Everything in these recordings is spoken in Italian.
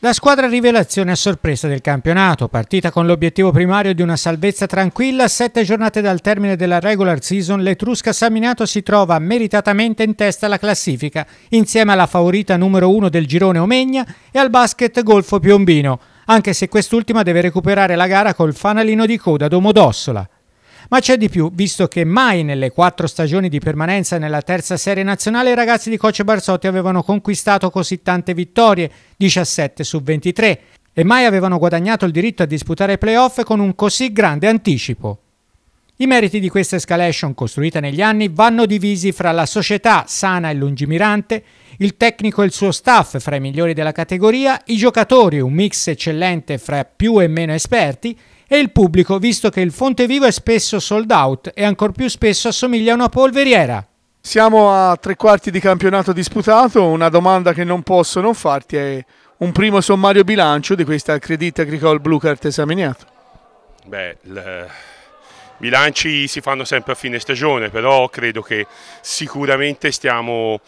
La squadra rivelazione a sorpresa del campionato, partita con l'obiettivo primario di una salvezza tranquilla, sette giornate dal termine della regular season, l'Etrusca Saminato si trova meritatamente in testa alla classifica, insieme alla favorita numero uno del girone Omegna e al basket Golfo Piombino, anche se quest'ultima deve recuperare la gara col fanalino di coda Domodossola. Ma c'è di più, visto che mai nelle quattro stagioni di permanenza nella terza serie nazionale i ragazzi di Coce Barzotti avevano conquistato così tante vittorie, 17 su 23, e mai avevano guadagnato il diritto a disputare i playoff con un così grande anticipo. I meriti di questa escalation costruita negli anni vanno divisi fra la società sana e lungimirante, il tecnico e il suo staff fra i migliori della categoria, i giocatori, un mix eccellente fra più e meno esperti e il pubblico, visto che il Fonte Vivo è spesso sold out e ancor più spesso assomiglia a una polveriera. Siamo a tre quarti di campionato disputato, una domanda che non posso non farti è un primo sommario bilancio di questa Credit Agricole Blue Card esaminato. Beh, il bilanci si fanno sempre a fine stagione, però credo che sicuramente stiamo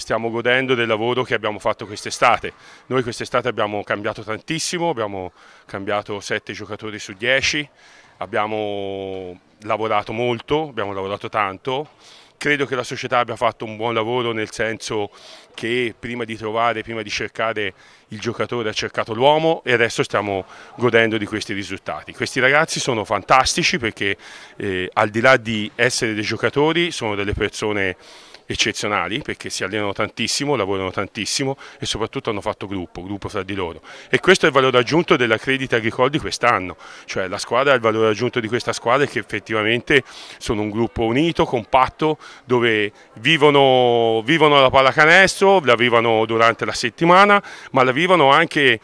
stiamo godendo del lavoro che abbiamo fatto quest'estate. Noi quest'estate abbiamo cambiato tantissimo, abbiamo cambiato 7 giocatori su 10, abbiamo lavorato molto, abbiamo lavorato tanto. Credo che la società abbia fatto un buon lavoro nel senso che prima di trovare, prima di cercare il giocatore ha cercato l'uomo e adesso stiamo godendo di questi risultati. Questi ragazzi sono fantastici perché eh, al di là di essere dei giocatori sono delle persone eccezionali perché si allenano tantissimo, lavorano tantissimo e soprattutto hanno fatto gruppo, gruppo fra di loro. E questo è il valore aggiunto della Credit Agricole di quest'anno, cioè la squadra, il valore aggiunto di questa squadra è che effettivamente sono un gruppo unito, compatto, dove vivono, vivono la pallacanestro, la vivono durante la settimana, ma la vivono anche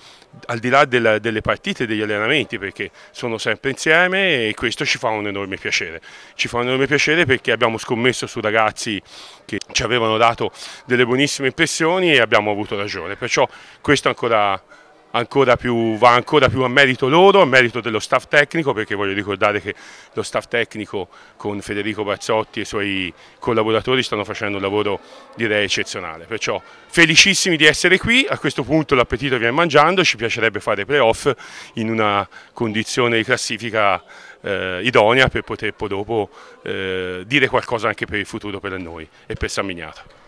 al di là della, delle partite e degli allenamenti perché sono sempre insieme e questo ci fa un enorme piacere. Ci fa un enorme piacere perché abbiamo scommesso su ragazzi che ci avevano dato delle buonissime impressioni e abbiamo avuto ragione, perciò questo ancora ancora più, va ancora più a merito loro, a merito dello staff tecnico, perché voglio ricordare che lo staff tecnico con Federico Barzotti e i suoi collaboratori stanno facendo un lavoro direi eccezionale. Perciò felicissimi di essere qui, a questo punto l'appetito viene mangiando, ci piacerebbe fare playoff in una condizione di classifica eh, idonea per poter poi dopo eh, dire qualcosa anche per il futuro per noi e per San Mignato.